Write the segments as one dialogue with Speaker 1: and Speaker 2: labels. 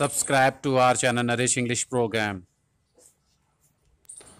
Speaker 1: Subscribe to our channel Nourish English program.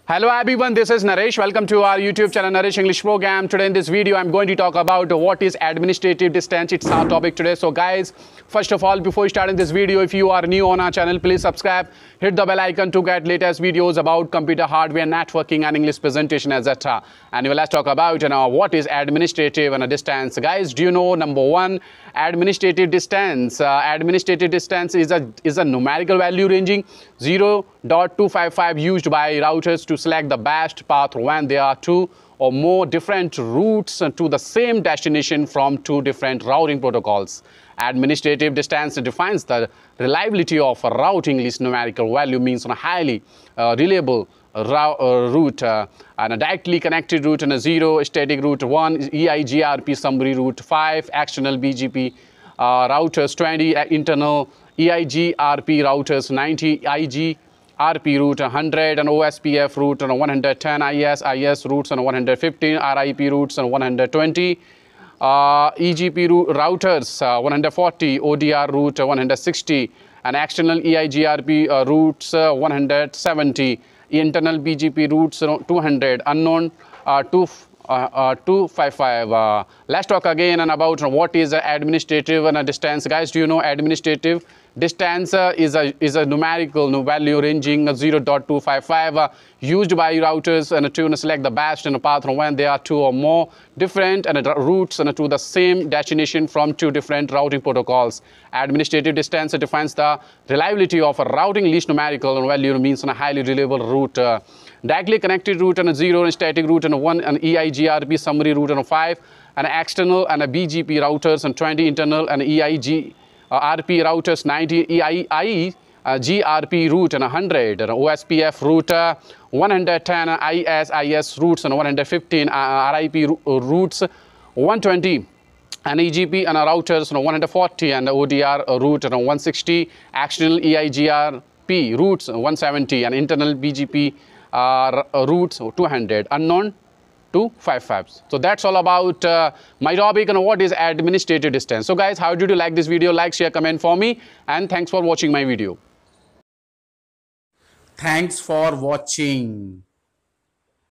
Speaker 1: Hello everyone, this is Naresh. Welcome to our YouTube channel Naresh English program. Today in this video, I'm going to talk about what is administrative distance. It's our topic today. So guys, first of all, before starting this video, if you are new on our channel, please subscribe, hit the bell icon to get latest videos about computer hardware, networking and English presentation, etc. And let's talk about you know, what is administrative and distance. Guys, do you know number one, administrative distance. Uh, administrative distance is a, is a numerical value ranging 0.255 used by routers to select the best path when there are two or more different routes to the same destination from two different routing protocols. Administrative distance defines the reliability of a routing list numerical value means on a highly uh, reliable uh, route uh, and a directly connected route and a zero static route 1 EIGRP summary route 5 external BGP uh, routers 20 uh, internal EIGRP routers 90 IG RP route 100 and OSPF route and 110 IS, IS routes and 115, RIP routes and 120. Uh, EGP routers uh, 140, ODR route 160, and external EIGRP uh, routes uh, 170, internal BGP routes uh, 200, unknown uh, 2 uh, uh, 255. Uh, let's talk again and about what is administrative and distance. Guys, do you know administrative? Distance is, a, is a numerical value ranging 0.255 used by routers and to select the best and path when there are two or more different and routes and to the same destination from two different routing protocols. Administrative distance defines the reliability of a routing least numerical value means a highly reliable route directly connected root and a 0, and static root and a 1, and EIGRP summary root and a 5, and external and a BGP routers and 20 internal and EIG uh, RP routers, 90 EIE uh, GRP route and 100, and OSPF route one 110, ISIS routes and 115, uh, RIP routes 120 and EGP and routers and 140 and ODR route around 160, external EIGRP routes 170 and internal BGP uh, roots 200 unknown to 5 fabs. So that's all about uh, my topic and what is administrative distance. So guys, how did you like this video? Like, share, comment for me and thanks for watching my video. Thanks for watching.